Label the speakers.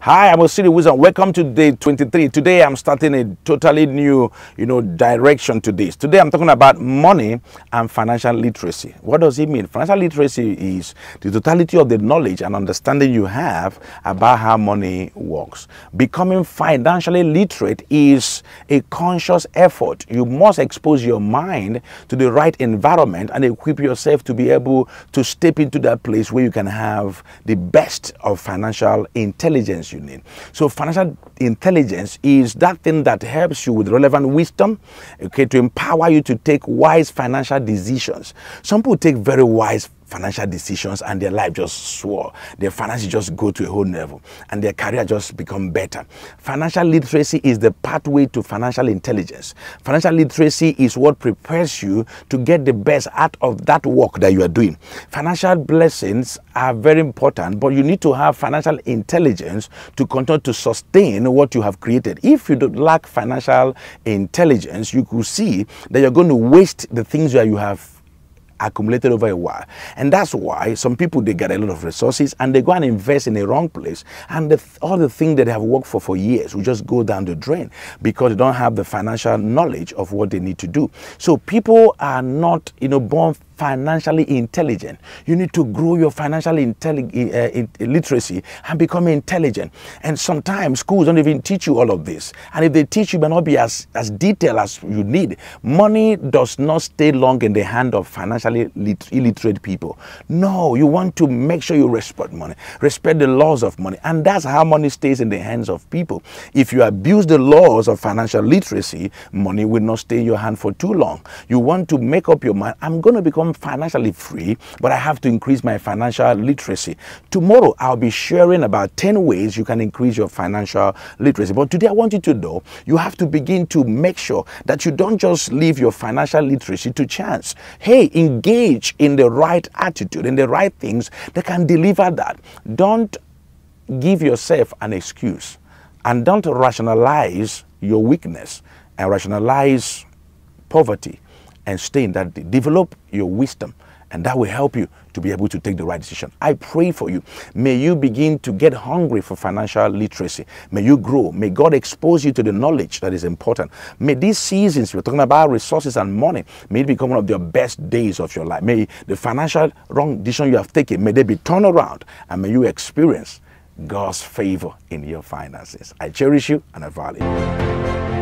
Speaker 1: Hi, I'm Osiri Wizard. Welcome to day 23. Today I'm starting a totally new, you know, direction to this. Today I'm talking about money and financial literacy. What does it mean? Financial literacy is the totality of the knowledge and understanding you have about how money works. Becoming financially literate is a conscious effort. You must expose your mind to the right environment and equip yourself to be able to step into that place where you can have the best of financial intelligence intelligence you need. So financial intelligence is that thing that helps you with relevant wisdom, okay, to empower you to take wise financial decisions. Some people take very wise financial decisions and their life just soar. Their finances just go to a whole level and their career just become better. Financial literacy is the pathway to financial intelligence. Financial literacy is what prepares you to get the best out of that work that you are doing. Financial blessings are very important, but you need to have financial intelligence to continue to sustain what you have created. If you don't lack financial intelligence, you could see that you're going to waste the things that you have accumulated over a while. And that's why some people, they get a lot of resources and they go and invest in a wrong place. And the, all the things that they have worked for for years will just go down the drain because they don't have the financial knowledge of what they need to do. So people are not, you know, born financially intelligent. You need to grow your financial uh, literacy and become intelligent. And sometimes schools don't even teach you all of this. And if they teach you, may not be as, as detailed as you need. Money does not stay long in the hand of financially illiterate people. No, you want to make sure you respect money, respect the laws of money. And that's how money stays in the hands of people. If you abuse the laws of financial literacy, money will not stay in your hand for too long. You want to make up your mind, I'm going to become financially free, but I have to increase my financial literacy. Tomorrow, I'll be sharing about 10 ways you can increase your financial literacy. But today, I want you to know you have to begin to make sure that you don't just leave your financial literacy to chance. Hey, engage in the right attitude, in the right things that can deliver that. Don't give yourself an excuse and don't rationalize your weakness and rationalize poverty and stay in that. Develop your wisdom and that will help you to be able to take the right decision. I pray for you. May you begin to get hungry for financial literacy. May you grow. May God expose you to the knowledge that is important. May these seasons, we're talking about resources and money, may it become one of your best days of your life. May the financial wrong decision you have taken, may they be turned around and may you experience God's favor in your finances. I cherish you and I value you.